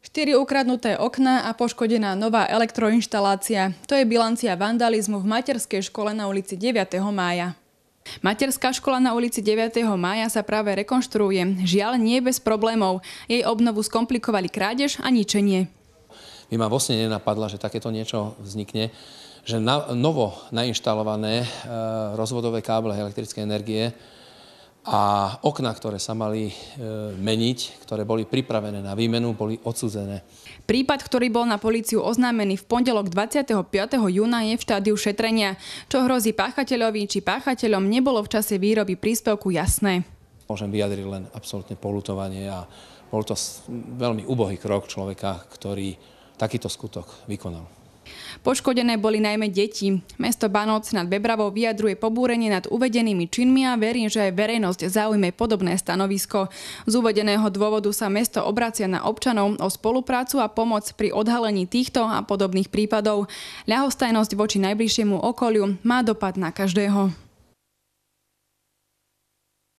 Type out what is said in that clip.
Štyri ukradnuté okná a poškodená nová elektroinštalácia. To je bilancia vandalizmu v materskej škole na ulici 9. mája. Materská škola na ulici 9. mája sa práve rekonštruuje. Žiaľ, nie bez problémov. Jej obnovu skomplikovali krádež a ničenie. Mi ma vlastne nenapadla, že takéto niečo vznikne že na, novo nainštalované e, rozvodové káble elektrickej energie a okna, ktoré sa mali e, meniť, ktoré boli pripravené na výmenu, boli odsudzené. Prípad, ktorý bol na políciu oznámený v pondelok 25. júna, je v štádiu šetrenia. Čo hrozí páchateľovi či páchateľom, nebolo v čase výroby príspevku jasné. Môžem vyjadriť len absolútne polutovanie a bol to veľmi ubohý krok človeka, ktorý takýto skutok vykonal. Poškodené boli najmä deti. Mesto Banoc nad Bebravou vyjadruje pobúrenie nad uvedenými činmi a verím, že aj verejnosť zaujme podobné stanovisko. Z uvedeného dôvodu sa mesto obracia na občanov o spoluprácu a pomoc pri odhalení týchto a podobných prípadov. Ľahostajnosť voči najbližšiemu okoliu má dopad na každého.